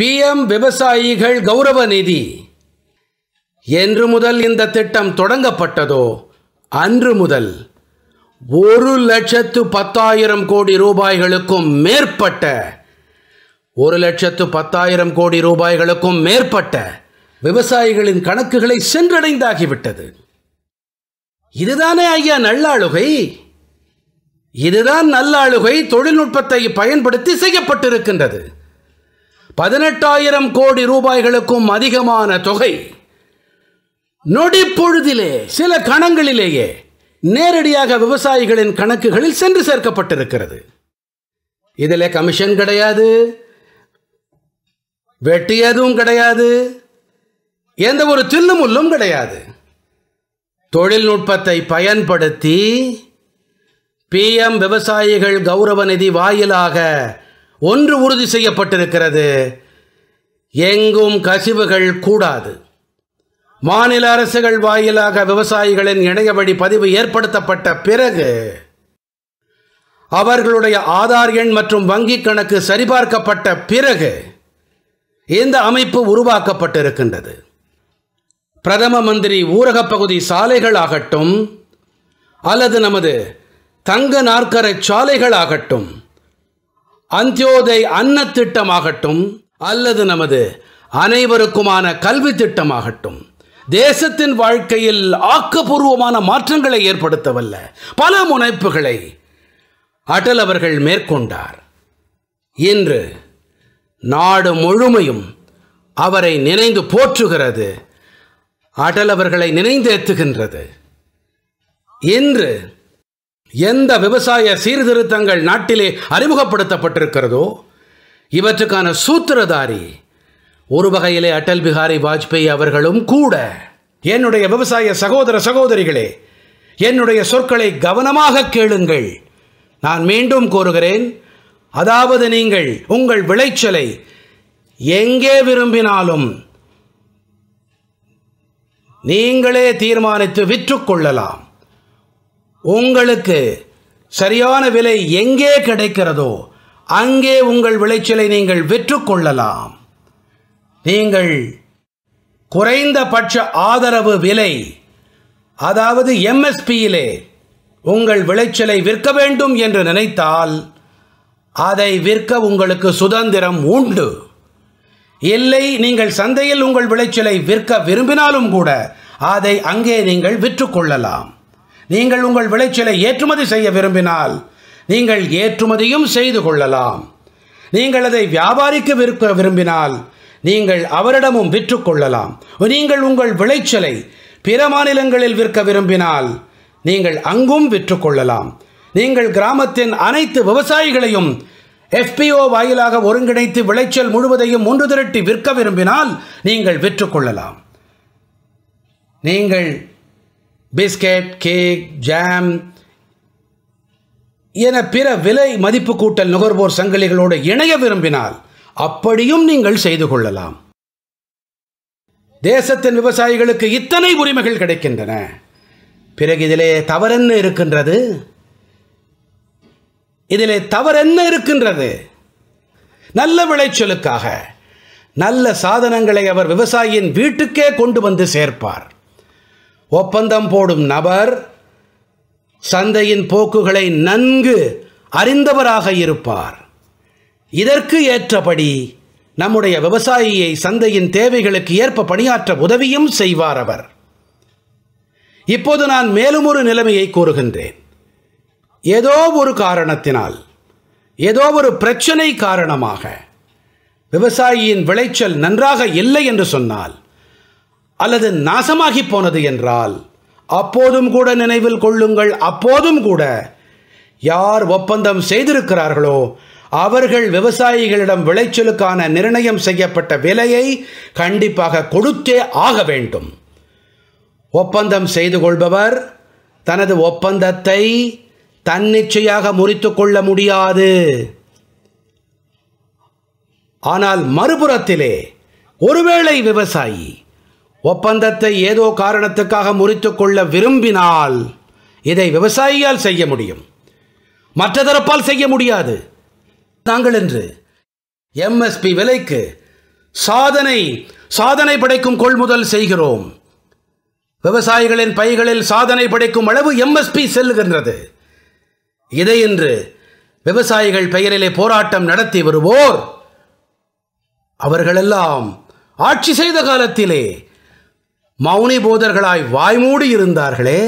PM விவசாயிகள் கௌரவ நிதி என்று முதல் இந்த திட்டம் தொடங்கப்பட்டதோ அன்று முதல் ஒரு லட்சத்து பத்தாயிரம் கோடி ரூபாய்களுக்கும் மேற்பட்ட ஒரு லட்சத்து பத்தாயிரம் கோடி ரூபாய்களுக்கும் மேற்பட்ட விவசாயிகளின் கணக்குகளை சென்றடைந்தாகிவிட்டது இதுதானே ஐயா நல்லாளுகை இதுதான் நல்லாளுகை தொழில்நுட்பத்தை பயன்படுத்தி செய்யப்பட்டிருக்கின்றது பதினெட்டாயிரம் கோடி ரூபாய்களுக்கும் அதிகமான தொகை நொடிப்பொழுதிலே சில கணங்களிலேயே நேரடியாக விவசாயிகளின் கணக்குகளில் சென்று சேர்க்கப்பட்டிருக்கிறது இதில் கமிஷன் கிடையாது வெட்டியதும் கிடையாது எந்த ஒரு தில்லுமுல்லும் கிடையாது தொழில்நுட்பத்தை பயன்படுத்தி பிஎம் விவசாயிகள் கௌரவ நிதி வாயிலாக ஒன்று உறுதி செய்யப்பட்டிருக்கிறது எங்கும் கசிவுகள் கூடாது மாநில அரசுகள் வாயிலாக விவசாயிகளின் இணைய வழி பதிவு ஏற்படுத்தப்பட்ட பிறகு அவர்களுடைய ஆதார் எண் மற்றும் வங்கிக் கணக்கு சரிபார்க்கப்பட்ட பிறகு இந்த அமைப்பு உருவாக்கப்பட்டிருக்கின்றது பிரதம மந்திரி ஊரகப் பகுதி சாலைகள் ஆகட்டும் அல்லது நமது தங்க நாற்கரை சாலைகள் ஆகட்டும் அந்தியோதை அன்ன திட்டமாகட்டும் அல்லது நமது அனைவருக்குமான கல்வி திட்டமாகட்டும் தேசத்தின் வாழ்க்கையில் ஆக்கப்பூர்வமான மாற்றங்களை ஏற்படுத்தவல்ல பல முனைப்புகளை அடல் அவர்கள் மேற்கொண்டார் இன்று நாடு முழுமையும் அவரை நினைந்து போற்றுகிறது அடல் அவர்களை நினைந்தேத்துகின்றது என்று எந்த விவசாய சீர்திருத்தங்கள் நாட்டிலே அறிமுகப்படுத்தப்பட்டிருக்கிறதோ இவற்றுக்கான சூத்திரதாரி ஒரு வகையிலே அடல் பிஹாரி வாஜ்பேயி அவர்களும் கூட என்னுடைய விவசாய சகோதர சகோதரிகளே என்னுடைய சொற்களை கவனமாக கேளுங்கள் நான் மீண்டும் கூறுகிறேன் அதாவது நீங்கள் உங்கள் விளைச்சலை எங்கே விரும்பினாலும் நீங்களே தீர்மானித்து விற்றுக்கொள்ளலாம் உங்களுக்கு சரியான விலை எங்கே கிடைக்கிறதோ அங்கே உங்கள் விளைச்சலை நீங்கள் விற்றுக்கொள்ளலாம் நீங்கள் குறைந்தபட்ச ஆதரவு விலை அதாவது எம்எஸ்பியிலே உங்கள் விளைச்சலை விற்க வேண்டும் என்று நினைத்தால் அதை விற்க உங்களுக்கு சுதந்திரம் உண்டு இல்லை நீங்கள் சந்தையில் உங்கள் விளைச்சலை விற்க விரும்பினாலும் கூட அதை அங்கே நீங்கள் விற்றுக்கொள்ளலாம் நீங்கள் உங்கள் விளைச்சலை ஏற்றுமதி செய்ய விரும்பினால் நீங்கள் ஏற்றுமதியும் செய்து கொள்ளலாம் நீங்கள் அதை வியாபாரிக்க விற்க விரும்பினால் நீங்கள் அவரிடமும் விற்றுக்கொள்ளலாம் நீங்கள் உங்கள் விளைச்சலை பிற மாநிலங்களில் விற்க விரும்பினால் நீங்கள் அங்கும் விற்றுக்கொள்ளலாம் நீங்கள் கிராமத்தின் அனைத்து விவசாயிகளையும் எஃபிஓ வாயிலாக ஒருங்கிணைத்து விளைச்சல் முழுவதையும் ஒன்று திரட்டி விற்க விரும்பினால் நீங்கள் விற்றுக்கொள்ளலாம் நீங்கள் பிஸ்கெட் கேக் ஜாம் என பிற விலை மதிப்பு கூட்டல் நுகர்வோர் சங்கிலிகளோடு இணைய விரும்பினால் அப்படியும் நீங்கள் செய்து கொள்ளலாம் தேசத்தின் விவசாயிகளுக்கு இத்தனை உரிமைகள் கிடைக்கின்றன பிறகு இதிலே தவறென்ன இருக்கின்றது இதிலே தவறென்ன இருக்கின்றது நல்ல விளைச்சலுக்காக நல்ல சாதனங்களை அவர் விவசாயியின் வீட்டுக்கே கொண்டு வந்து சேர்ப்பார் ஒப்பந்தம் போடும் நபர் சந்தையின் போக்குகளை நன்கு அறிந்தவராக இருப்பார் இதற்கு ஏற்றபடி நம்முடைய விவசாயியை சந்தையின் தேவைகளுக்கு ஏற்ப பணியாற்ற உதவியும் செய்வார் அவர் இப்போது நான் மேலும் ஒரு நிலைமையை கூறுகின்றேன் ஏதோ ஒரு காரணத்தினால் ஏதோ ஒரு பிரச்சனை காரணமாக விவசாயியின் விளைச்சல் நன்றாக இல்லை என்று சொன்னால் அல்லது நாசமாகி போனது என்றால் அப்போதும் கூட நினைவில் கொள்ளுங்கள் அப்போதும் கூட யார் ஒப்பந்தம் செய்திருக்கிறார்களோ அவர்கள் விவசாயிகளிடம் விளைச்சலுக்கான நிர்ணயம் செய்யப்பட்ட விலையை கண்டிப்பாக கொடுத்தே ஆக வேண்டும் ஒப்பந்தம் செய்து கொள்பவர் தனது ஒப்பந்தத்தை தன்னிச்சையாக முறித்து கொள்ள முடியாது ஆனால் மறுபுறத்திலே ஒருவேளை விவசாயி ஒப்பந்தத்தை ஏதோ காரணத்துக்காக முறித்து கொள்ள விரும்பினால் இதை விவசாயியால் செய்ய முடியும் மற்ற தரப்பால் செய்ய முடியாது நாங்கள் என்று எம்எஸ்பி விலைக்கு சாதனை சாதனை படைக்கும் கொள்முதல் செய்கிறோம் விவசாயிகளின் பைகளில் சாதனை படைக்கும் அளவு எம்எஸ்பி செல்லுகின்றது இதை இன்று விவசாயிகள் பெயரிலே போராட்டம் நடத்தி வருவோர் அவர்களெல்லாம் ஆட்சி செய்த காலத்திலே மௌனி போதர்களாய் வாய்மூடி இருந்தார்களே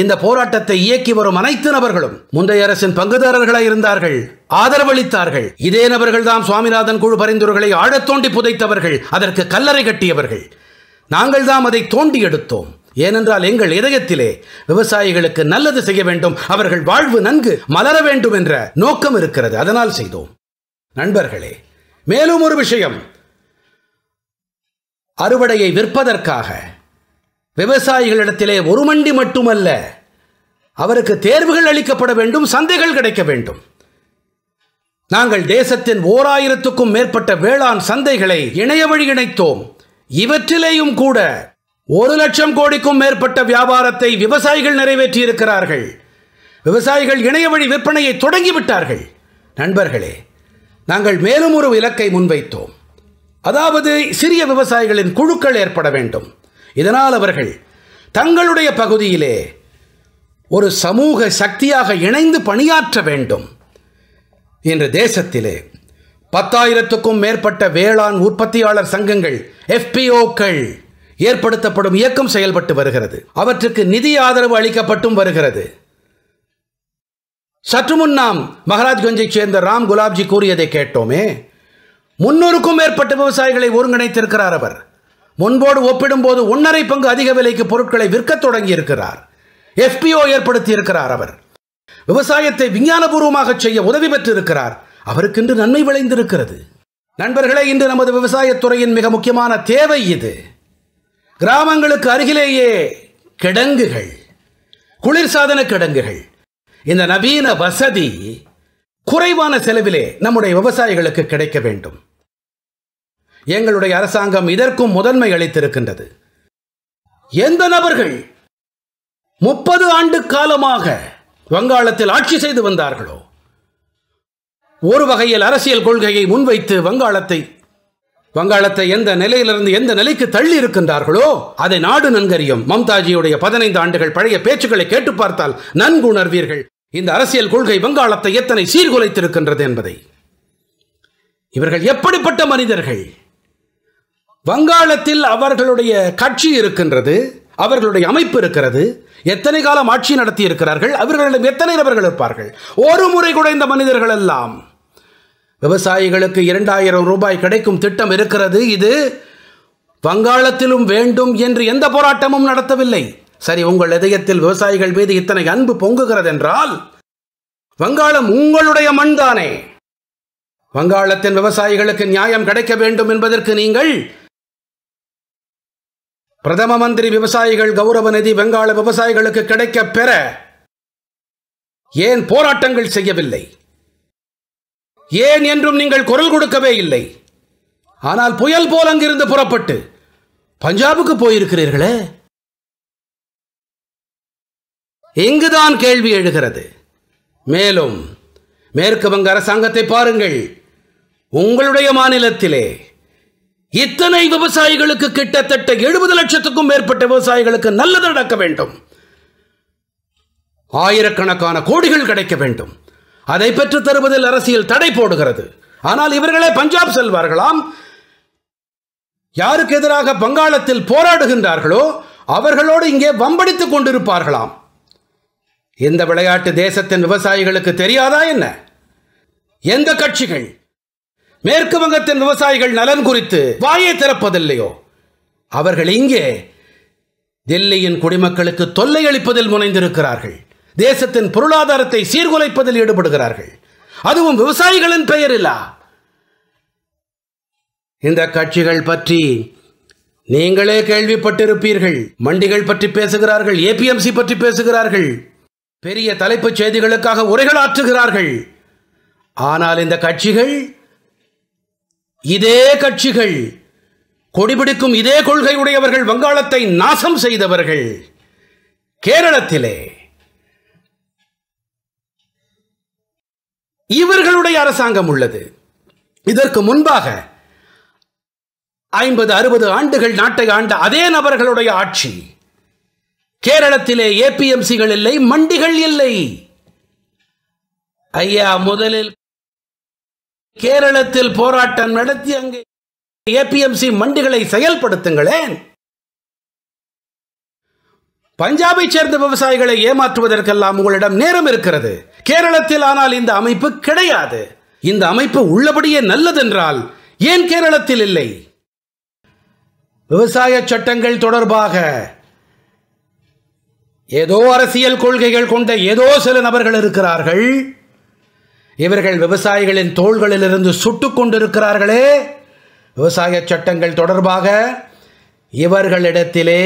இந்த போராட்டத்தை இயக்கி வரும் அனைத்து நபர்களும் முந்தைய அரசின் பங்குதாரர்களாய் இருந்தார்கள் ஆதரவளித்தார்கள் இதே நபர்கள் தான் சுவாமிநாதன் குழு பரிந்துரைகளை ஆழத் தோண்டி புதைத்தவர்கள் அதற்கு கல்லறை கட்டியவர்கள் நாங்கள் தான் அதை தோண்டி எடுத்தோம் ஏனென்றால் எங்கள் இதயத்திலே விவசாயிகளுக்கு நல்லது செய்ய வேண்டும் அவர்கள் வாழ்வு நன்கு மலர வேண்டும் என்ற நோக்கம் இருக்கிறது அதனால் செய்தோம் நண்பர்களே மேலும் ஒரு விஷயம் அறுவடையை விற்பதற்காக விவசாயிகளிடத்திலே ஒரு மண்டி மட்டுமல்ல அவருக்கு தேர்வுகள் அளிக்கப்பட வேண்டும் சந்தைகள் கிடைக்க வேண்டும் நாங்கள் தேசத்தின் ஓர் ஆயிரத்துக்கும் மேற்பட்ட வேளாண் சந்தைகளை இணைய வழி இணைத்தோம் இவற்றிலேயும் கூட ஒரு லட்சம் கோடிக்கும் மேற்பட்ட வியாபாரத்தை விவசாயிகள் நிறைவேற்றியிருக்கிறார்கள் விவசாயிகள் இணைய வழி விற்பனையை தொடங்கிவிட்டார்கள் நண்பர்களே நாங்கள் மேலும் ஒரு இலக்கை முன்வைத்தோம் அதாவது சிறிய விவசாயிகளின் குழுக்கள் ஏற்பட வேண்டும் இதனால் அவர்கள் தங்களுடைய பகுதியிலே ஒரு சமூக சக்தியாக இணைந்து பணியாற்ற வேண்டும் என்று தேசத்திலே பத்தாயிரத்துக்கும் மேற்பட்ட வேளாண் உற்பத்தியாளர் சங்கங்கள் எஃபிஓக்கள் ஏற்படுத்தப்படும் இயக்கம் செயல்பட்டு வருகிறது அவற்றுக்கு நிதி ஆதரவு அளிக்கப்பட்டும் வருகிறது சற்று முன் நாம் மகாராஜ்கஞ்சை சேர்ந்த ராம் குலாப்ஜி கூறியதை கேட்டோமே முன்னூறுக்கும் மேற்பட்ட விவசாயிகளை ஒருங்கிணைத்திருக்கிறார் அவர் முன்போடு ஒப்பிடும்போது ஒன்றரை பங்கு அதிக விலைக்கு பொருட்களை விற்க தொடங்கி இருக்கிறார் எஃபிஓ ஏற்படுத்தி இருக்கிறார் அவர் விவசாயத்தை விஞ்ஞானபூர்வமாக செய்ய உதவி பெற்றிருக்கிறார் அவருக்கென்று நன்மை விளைந்திருக்கிறது நண்பர்களே இன்று நமது விவசாயத்துறையின் மிக முக்கியமான தேவை இது கிராமங்களுக்கு அருகிலேயே கிடங்குகள் குளிர்சாதன கிடங்குகள் இந்த நவீன வசதி குறைவான செலவிலே நம்முடைய விவசாயிகளுக்கு கிடைக்க வேண்டும் எங்களுடைய அரசாங்கம் இதற்கும் முதன்மை அளித்திருக்கின்றது எந்த நபர்கள் முப்பது ஆண்டு காலமாக வங்காளத்தில் ஆட்சி செய்து வந்தார்களோ ஒரு வகையில் அரசியல் கொள்கையை முன்வைத்து வங்காளத்தை வங்காளத்தை எந்த நிலையிலிருந்து எந்த நிலைக்கு தள்ளி இருக்கின்றார்களோ அதை நாடு நன்கறியும் மம்தாஜியுடைய பதினைந்து ஆண்டுகள் பழைய பேச்சுக்களை கேட்டு பார்த்தால் நன்குணர்வீர்கள் இந்த அரசியல் கொள்கை வங்காளத்தை எத்தனை சீர்குலைத்திருக்கின்றது என்பதை இவர்கள் எப்படிப்பட்ட மனிதர்கள் வங்காளத்தில் அவர்களுடைய கட்சி இருக்கின்றது அவர்களுடைய அமைப்பு இருக்கிறது எத்தனை காலம் ஆட்சி நடத்தி இருக்கிறார்கள் அவர்களிடம் எத்தனை நபர்கள் இருப்பார்கள் ஒரு முறை கூட இந்த மனிதர்கள் எல்லாம் விவசாயிகளுக்கு இரண்டாயிரம் ரூபாய் கிடைக்கும் திட்டம் இருக்கிறது இது வங்காளத்திலும் வேண்டும் என்று எந்த போராட்டமும் நடத்தவில்லை சரி உங்கள் இதயத்தில் விவசாயிகள் மீது இத்தனை அன்பு பொங்குகிறது என்றால் வங்காளம் உங்களுடைய மண்தானே வங்காளத்தின் விவசாயிகளுக்கு நியாயம் கிடைக்க வேண்டும் என்பதற்கு நீங்கள் பிரதம மந்திரி விவசாயிகள் கௌரவ நிதி வெங்காள விவசாயிகளுக்கு கிடைக்க பெற ஏன் போராட்டங்கள் செய்யவில்லை ஏன் என்றும் நீங்கள் குரல் கொடுக்கவே இல்லை ஆனால் புயல் போல் அங்கிருந்து புறப்பட்டு பஞ்சாபுக்கு போயிருக்கிறீர்களே இங்குதான் கேள்வி எழுகிறது மேலும் மேற்கு வங்க அரசாங்கத்தை பாருங்கள் உங்களுடைய மாநிலத்திலே இத்தனை விவசாயிகளுக்கு கிட்டத்தட்ட எழுபது லட்சத்துக்கும் மேற்பட்ட விவசாயிகளுக்கு நல்லது நடக்க வேண்டும் ஆயிரக்கணக்கான கோடிகள் கிடைக்க வேண்டும் அதை பெற்று தருவதில் அரசியல் தடை போடுகிறது ஆனால் இவர்களே பஞ்சாப் செல்வார்களாம் யாருக்கு எதிராக வங்காளத்தில் போராடுகின்றார்களோ அவர்களோடு இங்கே வம்படித்துக் கொண்டிருப்பார்களாம் இந்த விளையாட்டு தேசத்தின் விவசாயிகளுக்கு தெரியாதா என்ன எந்த கட்சிகள் மேற்கு வங்கத்தின் விவசாயிகள் நலன் குறித்து வாயை திறப்பதில்லையோ அவர்கள் இங்கே தில்லியின் குடிமக்களுக்கு தொல்லை அளிப்பதில் முனைந்திருக்கிறார்கள் தேசத்தின் பொருளாதாரத்தை சீர்குலைப்பதில் ஈடுபடுகிறார்கள் அதுவும் விவசாயிகளின் இல்லா இந்த கட்சிகள் பற்றி நீங்களே கேள்விப்பட்டிருப்பீர்கள் மண்டிகள் பற்றி பேசுகிறார்கள் ஏபிஎம்சி பற்றி பேசுகிறார்கள் பெரிய தலைப்புச் செய்திகளுக்காக உரைகள் ஆற்றுகிறார்கள் ஆனால் இந்த கட்சிகள் இதே கட்சிகள் கொடிபிடிக்கும் இதே கொள்கை உடையவர்கள் வங்காளத்தை நாசம் செய்தவர்கள் கேரளத்திலே இவர்களுடைய அரசாங்கம் உள்ளது இதற்கு முன்பாக ஐம்பது அறுபது ஆண்டுகள் நாட்டை ஆண்ட அதே நபர்களுடைய ஆட்சி கேரளத்திலே ஏபிஎம்சிகள் இல்லை மண்டிகள் இல்லை ஐயா முதலில் கேரளத்தில் போராட்டம் நடத்தி அங்கே ஏபிஎம்சி மண்டிகளை செயல்படுத்துங்களேன் பஞ்சாபை சேர்ந்த விவசாயிகளை ஏமாற்றுவதற்கெல்லாம் உங்களிடம் நேரம் இருக்கிறது கேரளத்தில் ஆனால் இந்த அமைப்பு கிடையாது இந்த அமைப்பு உள்ளபடியே நல்லதென்றால் ஏன் கேரளத்தில் இல்லை விவசாய சட்டங்கள் தொடர்பாக ஏதோ அரசியல் கொள்கைகள் கொண்ட ஏதோ சில நபர்கள் இருக்கிறார்கள் இவர்கள் விவசாயிகளின் தோள்களிலிருந்து சுட்டு கொண்டிருக்கிறார்களே விவசாய சட்டங்கள் தொடர்பாக இவர்களிடத்திலே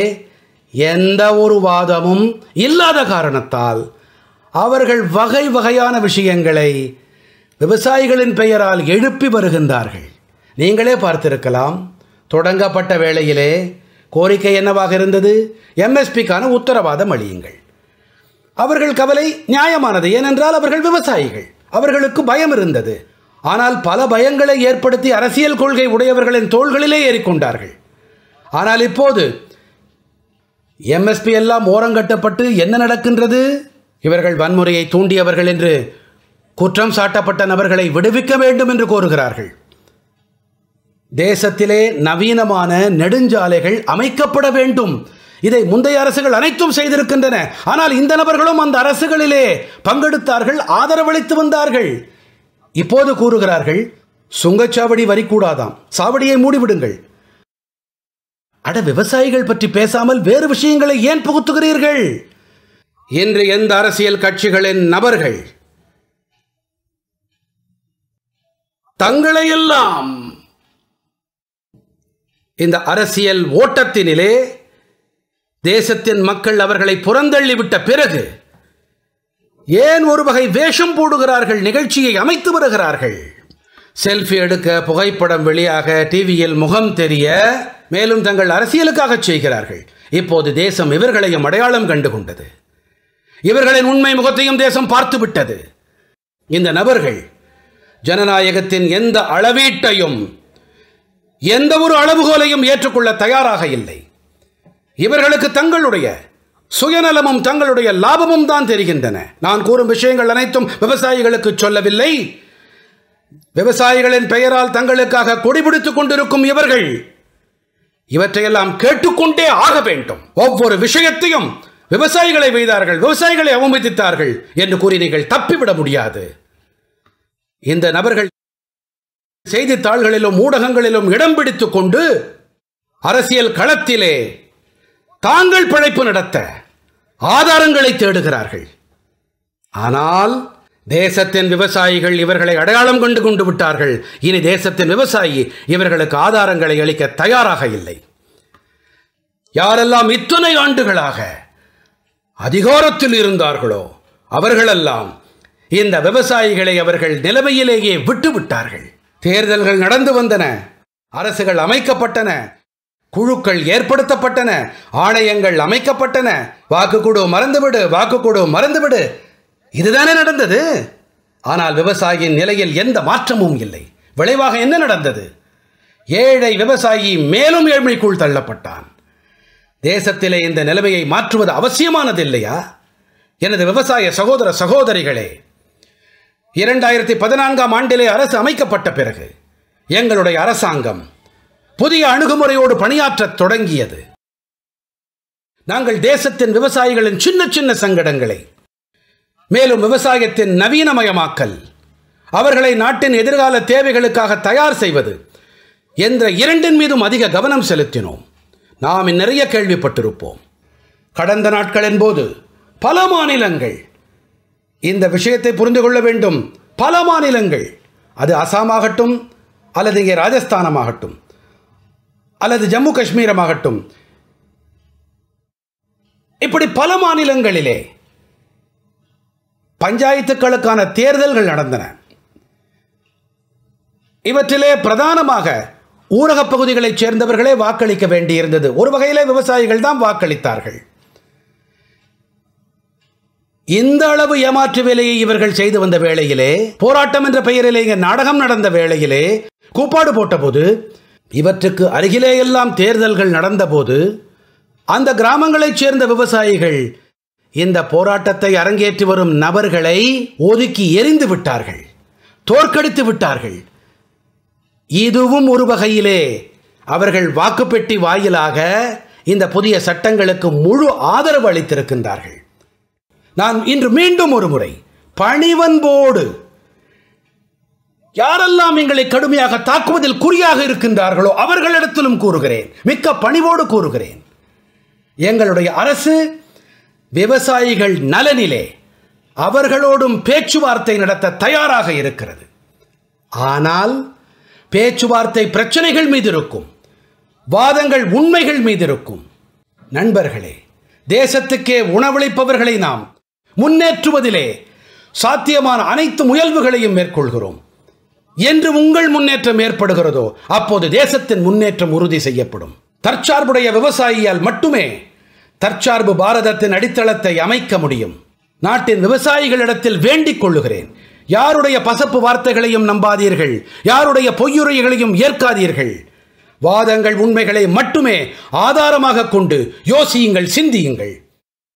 எந்த ஒரு வாதமும் இல்லாத காரணத்தால் அவர்கள் வகை வகையான விஷயங்களை விவசாயிகளின் பெயரால் எழுப்பி வருகின்றார்கள் நீங்களே பார்த்திருக்கலாம் தொடங்கப்பட்ட வேளையிலே கோரிக்கை என்னவாக இருந்தது எம்எஸ்பிக்கான உத்தரவாதம் அளியுங்கள் அவர்கள் கவலை நியாயமானது ஏனென்றால் அவர்கள் விவசாயிகள் அவர்களுக்கு பயம் இருந்தது ஆனால் பல பயங்களை ஏற்படுத்தி அரசியல் கொள்கை உடையவர்களின் தோள்களிலே ஏறிக்கொண்டார்கள் ஆனால் இப்போது எம்எஸ்பி எல்லாம் ஓரங்கட்டப்பட்டு என்ன நடக்கின்றது இவர்கள் வன்முறையை தூண்டியவர்கள் என்று குற்றம் சாட்டப்பட்ட நபர்களை விடுவிக்க வேண்டும் என்று கோருகிறார்கள் தேசத்திலே நவீனமான நெடுஞ்சாலைகள் அமைக்கப்பட வேண்டும் இதை முந்தைய அரசுகள் அனைத்தும் செய்திருக்கின்றன ஆனால் இந்த நபர்களும் அந்த அரசுகளிலே பங்கெடுத்தார்கள் ஆதரவளித்து வந்தார்கள் இப்போது கூறுகிறார்கள் சுங்கச்சாவடி வரிக்கூடாதாம் சாவடியை மூடிவிடுங்கள் அட விவசாயிகள் பற்றி பேசாமல் வேறு விஷயங்களை ஏன் புகுத்துகிறீர்கள் என்று எந்த அரசியல் கட்சிகளின் நபர்கள் தங்களையெல்லாம் இந்த அரசியல் ஓட்டத்தினிலே தேசத்தின் மக்கள் அவர்களை புறந்தள்ளிவிட்ட பிறகு ஏன் ஒரு வகை வேஷம் போடுகிறார்கள் நிகழ்ச்சியை அமைத்து வருகிறார்கள் செல்ஃபி எடுக்க புகைப்படம் வெளியாக டிவியில் முகம் தெரிய மேலும் தங்கள் அரசியலுக்காக செய்கிறார்கள் இப்போது தேசம் இவர்களையும் அடையாளம் கண்டு கொண்டது இவர்களின் உண்மை முகத்தையும் தேசம் பார்த்து விட்டது இந்த நபர்கள் ஜனநாயகத்தின் எந்த அளவீட்டையும் எந்த ஒரு அளவுகோலையும் ஏற்றுக்கொள்ள தயாராக இல்லை இவர்களுக்கு தங்களுடைய சுயநலமும் தங்களுடைய லாபமும் தான் தெரிகின்றன நான் கூறும் விஷயங்கள் அனைத்தும் விவசாயிகளுக்கு சொல்லவில்லை விவசாயிகளின் பெயரால் தங்களுக்காக கொடிபிடித்துக் கொண்டிருக்கும் இவர்கள் இவற்றையெல்லாம் கேட்டுக்கொண்டே ஆக வேண்டும் ஒவ்வொரு விஷயத்தையும் விவசாயிகளை வைத்தார்கள் விவசாயிகளை அவமதித்தார்கள் என்று கூறி நீங்கள் தப்பிவிட முடியாது இந்த நபர்கள் செய்தித்தாள்களிலும் ஊடகங்களிலும் இடம் பிடித்துக் கொண்டு அரசியல் களத்திலே தாங்கள் பிழைப்பு நடத்த ஆதாரங்களை தேடுகிறார்கள் ஆனால் தேசத்தின் விவசாயிகள் இவர்களை அடையாளம் கொண்டு கொண்டு விட்டார்கள் இனி தேசத்தின் விவசாயி இவர்களுக்கு ஆதாரங்களை அளிக்க தயாராக இல்லை யாரெல்லாம் இத்தனை ஆண்டுகளாக அதிகாரத்தில் இருந்தார்களோ அவர்களெல்லாம் இந்த விவசாயிகளை அவர்கள் நிலைமையிலேயே விட்டுவிட்டார்கள் தேர்தல்கள் நடந்து வந்தன அரசுகள் அமைக்கப்பட்டன குழுக்கள் ஏற்படுத்தப்பட்டன ஆணையங்கள் அமைக்கப்பட்டன வாக்கு கொடு மறந்துவிடு வாக்கு கொடு மறந்துவிடு இதுதானே நடந்தது ஆனால் விவசாயியின் நிலையில் எந்த மாற்றமும் இல்லை விளைவாக என்ன நடந்தது ஏழை விவசாயி மேலும் ஏழ்மைக்குள் தள்ளப்பட்டான் தேசத்திலே இந்த நிலைமையை மாற்றுவது அவசியமானது இல்லையா எனது விவசாய சகோதர சகோதரிகளே இரண்டாயிரத்தி பதினான்காம் ஆண்டிலே அரசு அமைக்கப்பட்ட பிறகு எங்களுடைய அரசாங்கம் புதிய அணுகுமுறையோடு பணியாற்றத் தொடங்கியது நாங்கள் தேசத்தின் விவசாயிகளின் சின்ன சின்ன சங்கடங்களை மேலும் விவசாயத்தின் நவீனமயமாக்கல் அவர்களை நாட்டின் எதிர்கால தேவைகளுக்காக தயார் செய்வது என்ற இரண்டின் மீதும் அதிக கவனம் செலுத்தினோம் நாம் நிறைய கேள்விப்பட்டிருப்போம் கடந்த நாட்களின் போது பல மாநிலங்கள் இந்த விஷயத்தை புரிந்து கொள்ள வேண்டும் பல மாநிலங்கள் அது அசாமாகட்டும் அல்லது இங்கே ராஜஸ்தானமாகட்டும் அல்லது ஜம்மு காஷ்மீரமாகட்டும் இப்படி பல மாநிலங்களிலே பஞ்சாயத்துக்களுக்கான தேர்தல்கள் நடந்தன இவற்றிலே பிரதானமாக ஊரக பகுதிகளைச் சேர்ந்தவர்களே வாக்களிக்க வேண்டியிருந்தது ஒரு வகையிலே விவசாயிகள் தான் வாக்களித்தார்கள் இந்த அளவு ஏமாற்று வேலையை இவர்கள் செய்து வந்த வேளையிலே போராட்டம் என்ற பெயரிலே இங்கே நாடகம் நடந்த வேளையிலே கூப்பாடு போட்டபோது இவற்றுக்கு அருகிலேயெல்லாம் தேர்தல்கள் நடந்தபோது அந்த கிராமங்களைச் சேர்ந்த விவசாயிகள் இந்த போராட்டத்தை அரங்கேற்றி வரும் நபர்களை ஒதுக்கி எரிந்து விட்டார்கள் தோற்கடித்து விட்டார்கள் இதுவும் ஒரு வகையிலே அவர்கள் வாக்குப்பெட்டி வாயிலாக இந்த புதிய சட்டங்களுக்கு முழு ஆதரவு அளித்திருக்கின்றார்கள் நான் இன்று மீண்டும் ஒரு முறை பணிவன்போடு யாரெல்லாம் எங்களை கடுமையாக தாக்குவதில் குறியாக இருக்கின்றார்களோ அவர்களிடத்திலும் கூறுகிறேன் மிக்க பணிவோடு கூறுகிறேன் எங்களுடைய அரசு விவசாயிகள் நலனிலே அவர்களோடும் பேச்சுவார்த்தை நடத்த தயாராக இருக்கிறது ஆனால் பேச்சுவார்த்தை பிரச்சனைகள் மீது இருக்கும் வாதங்கள் உண்மைகள் மீது இருக்கும் நண்பர்களே தேசத்துக்கே உணவளிப்பவர்களை நாம் முன்னேற்றுவதிலே சாத்தியமான அனைத்து முயல்வுகளையும் மேற்கொள்கிறோம் என்று உங்கள் முன்னேற்றம் ஏற்படுகிறதோ அப்போது தேசத்தின் முன்னேற்றம் உறுதி செய்யப்படும் தற்சார்புடைய விவசாயியால் மட்டுமே தற்சார்பு பாரதத்தின் அடித்தளத்தை அமைக்க முடியும் நாட்டின் விவசாயிகளிடத்தில் வேண்டிக் கொள்ளுகிறேன் யாருடைய பசப்பு வார்த்தைகளையும் நம்பாதீர்கள் யாருடைய பொய்யுரைகளையும் ஏற்காதீர்கள் வாதங்கள் உண்மைகளை மட்டுமே ஆதாரமாக கொண்டு யோசியுங்கள் சிந்தியுங்கள்